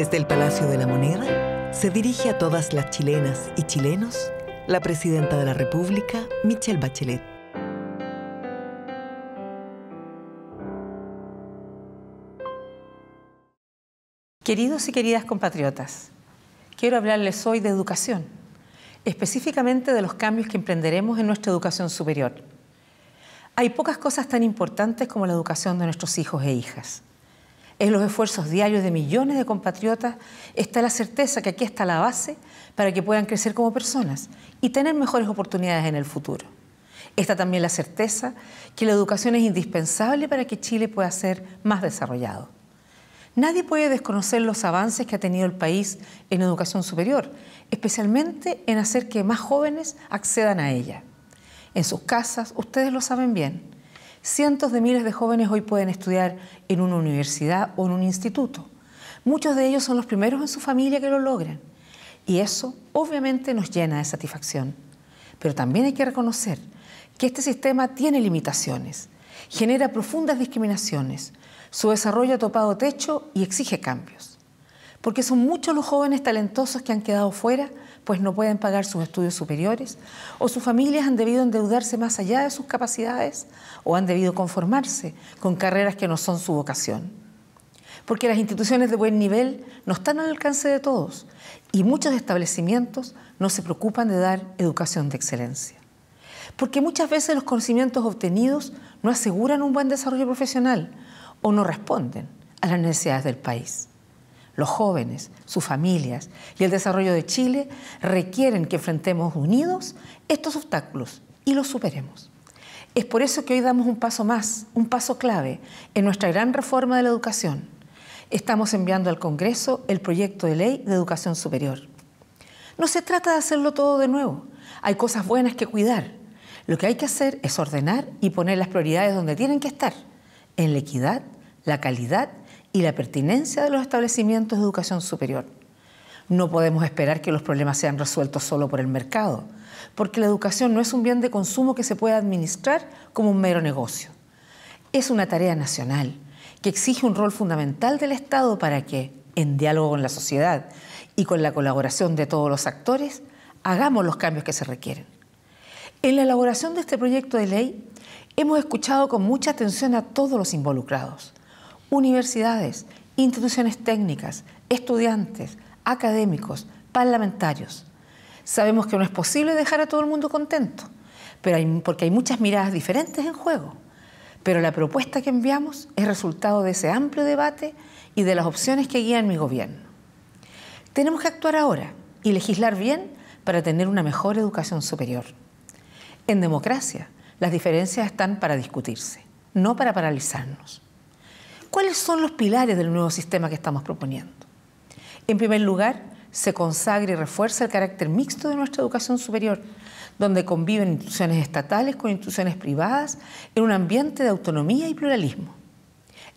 Desde el Palacio de la Moneda se dirige a todas las chilenas y chilenos la presidenta de la República, Michelle Bachelet. Queridos y queridas compatriotas, quiero hablarles hoy de educación, específicamente de los cambios que emprenderemos en nuestra educación superior. Hay pocas cosas tan importantes como la educación de nuestros hijos e hijas en los esfuerzos diarios de millones de compatriotas está la certeza que aquí está la base para que puedan crecer como personas y tener mejores oportunidades en el futuro. Está también la certeza que la educación es indispensable para que Chile pueda ser más desarrollado. Nadie puede desconocer los avances que ha tenido el país en educación superior, especialmente en hacer que más jóvenes accedan a ella. En sus casas, ustedes lo saben bien, Cientos de miles de jóvenes hoy pueden estudiar en una universidad o en un instituto. Muchos de ellos son los primeros en su familia que lo logran. Y eso obviamente nos llena de satisfacción. Pero también hay que reconocer que este sistema tiene limitaciones, genera profundas discriminaciones, su desarrollo ha topado techo y exige cambios porque son muchos los jóvenes talentosos que han quedado fuera, pues no pueden pagar sus estudios superiores, o sus familias han debido endeudarse más allá de sus capacidades, o han debido conformarse con carreras que no son su vocación. Porque las instituciones de buen nivel no están al alcance de todos y muchos establecimientos no se preocupan de dar educación de excelencia. Porque muchas veces los conocimientos obtenidos no aseguran un buen desarrollo profesional o no responden a las necesidades del país los jóvenes, sus familias y el desarrollo de Chile requieren que enfrentemos unidos estos obstáculos y los superemos. Es por eso que hoy damos un paso más, un paso clave en nuestra gran reforma de la educación. Estamos enviando al Congreso el proyecto de ley de educación superior. No se trata de hacerlo todo de nuevo. Hay cosas buenas que cuidar. Lo que hay que hacer es ordenar y poner las prioridades donde tienen que estar, en la equidad, la calidad y la pertinencia de los establecimientos de educación superior. No podemos esperar que los problemas sean resueltos solo por el mercado, porque la educación no es un bien de consumo que se pueda administrar como un mero negocio. Es una tarea nacional que exige un rol fundamental del Estado para que, en diálogo con la sociedad y con la colaboración de todos los actores, hagamos los cambios que se requieren. En la elaboración de este proyecto de ley hemos escuchado con mucha atención a todos los involucrados universidades, instituciones técnicas, estudiantes, académicos, parlamentarios. Sabemos que no es posible dejar a todo el mundo contento, pero porque hay muchas miradas diferentes en juego. Pero la propuesta que enviamos es resultado de ese amplio debate y de las opciones que guían mi gobierno. Tenemos que actuar ahora y legislar bien para tener una mejor educación superior. En democracia, las diferencias están para discutirse, no para paralizarnos. ¿Cuáles son los pilares del nuevo sistema que estamos proponiendo? En primer lugar, se consagra y refuerza el carácter mixto de nuestra educación superior, donde conviven instituciones estatales con instituciones privadas en un ambiente de autonomía y pluralismo.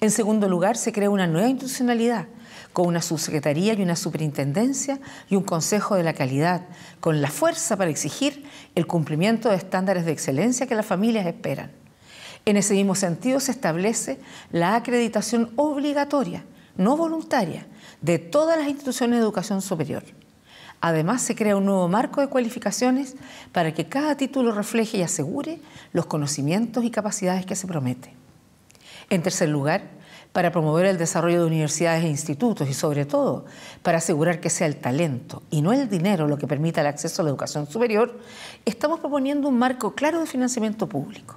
En segundo lugar, se crea una nueva institucionalidad, con una subsecretaría y una superintendencia y un consejo de la calidad, con la fuerza para exigir el cumplimiento de estándares de excelencia que las familias esperan. En ese mismo sentido se establece la acreditación obligatoria, no voluntaria, de todas las instituciones de educación superior. Además, se crea un nuevo marco de cualificaciones para que cada título refleje y asegure los conocimientos y capacidades que se promete. En tercer lugar, para promover el desarrollo de universidades e institutos y sobre todo para asegurar que sea el talento y no el dinero lo que permita el acceso a la educación superior, estamos proponiendo un marco claro de financiamiento público.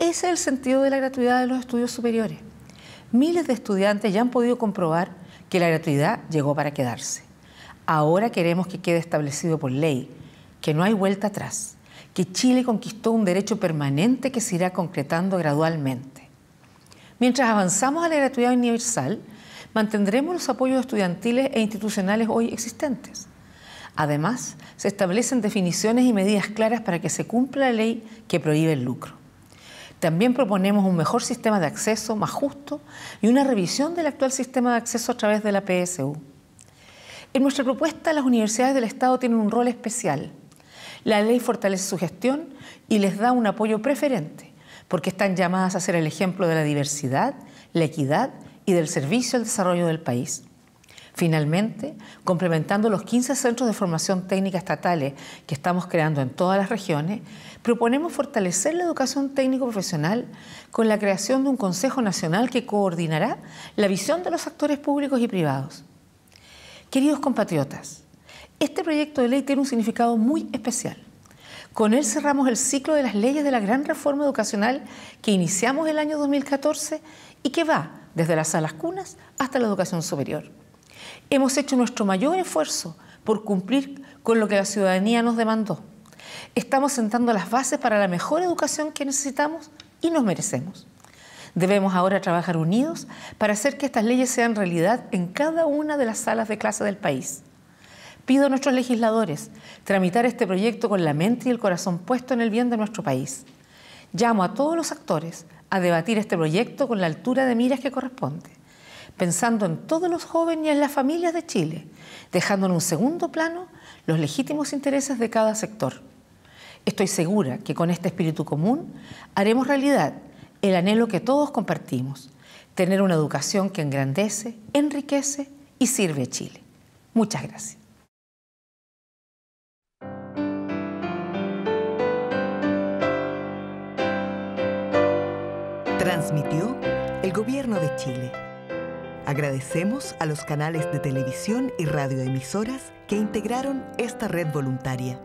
Ese es el sentido de la gratuidad de los estudios superiores. Miles de estudiantes ya han podido comprobar que la gratuidad llegó para quedarse. Ahora queremos que quede establecido por ley que no hay vuelta atrás, que Chile conquistó un derecho permanente que se irá concretando gradualmente. Mientras avanzamos a la gratuidad universal, mantendremos los apoyos estudiantiles e institucionales hoy existentes. Además, se establecen definiciones y medidas claras para que se cumpla la ley que prohíbe el lucro. También proponemos un mejor sistema de acceso, más justo, y una revisión del actual sistema de acceso a través de la PSU. En nuestra propuesta, las universidades del Estado tienen un rol especial. La ley fortalece su gestión y les da un apoyo preferente, porque están llamadas a ser el ejemplo de la diversidad, la equidad y del servicio al desarrollo del país. Finalmente, complementando los 15 centros de formación técnica estatales que estamos creando en todas las regiones, proponemos fortalecer la educación técnico-profesional con la creación de un Consejo Nacional que coordinará la visión de los actores públicos y privados. Queridos compatriotas, este proyecto de ley tiene un significado muy especial. Con él cerramos el ciclo de las leyes de la gran reforma educacional que iniciamos el año 2014 y que va desde las salas cunas hasta la educación superior hemos hecho nuestro mayor esfuerzo por cumplir con lo que la ciudadanía nos demandó. Estamos sentando las bases para la mejor educación que necesitamos y nos merecemos. Debemos ahora trabajar unidos para hacer que estas leyes sean realidad en cada una de las salas de clase del país. Pido a nuestros legisladores tramitar este proyecto con la mente y el corazón puesto en el bien de nuestro país. Llamo a todos los actores a debatir este proyecto con la altura de miras que corresponde pensando en todos los jóvenes y en las familias de Chile, dejando en un segundo plano los legítimos intereses de cada sector. Estoy segura que con este espíritu común haremos realidad el anhelo que todos compartimos, tener una educación que engrandece, enriquece y sirve a Chile. Muchas gracias. Transmitió el Gobierno de Chile Agradecemos a los canales de televisión y radioemisoras que integraron esta red voluntaria.